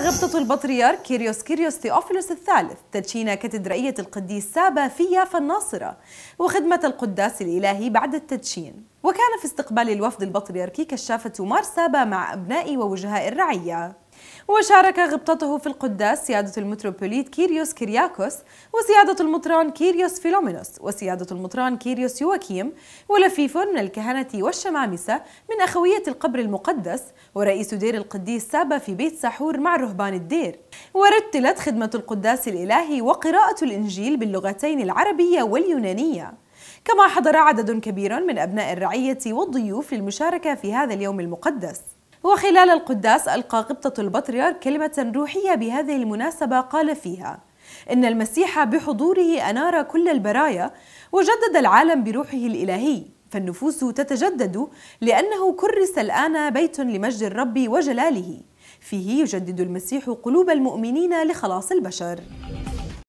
غبطة البطريرك كيريوس كيريوس ثيوفيلوس الثالث تدشين كاتدرائية القديس سابا في يافا الناصرة وخدمة القداس الإلهي بعد التدشين وكان في استقبال الوفد البطريركي كشافة مار سابا مع أبناء ووجهاء الرعية وشارك غبطته في القداس سيادة المتروبوليت كيريوس كيرياكوس وسيادة المطران كيريوس فيلومينوس وسيادة المطران كيريوس يوكيم ولفيف من الكهنة والشمامسة من أخوية القبر المقدس ورئيس دير القديس سابا في بيت سحور مع رهبان الدير ورتلت خدمة القداس الإلهي وقراءة الإنجيل باللغتين العربية واليونانية كما حضر عدد كبير من أبناء الرعية والضيوف للمشاركة في هذا اليوم المقدس وخلال القداس ألقى قبطة البطريرك كلمة روحية بهذه المناسبة قال فيها إن المسيح بحضوره أنار كل البرايا وجدد العالم بروحه الإلهي فالنفوس تتجدد لأنه كرس الآن بيت لمجد الرب وجلاله فيه يجدد المسيح قلوب المؤمنين لخلاص البشر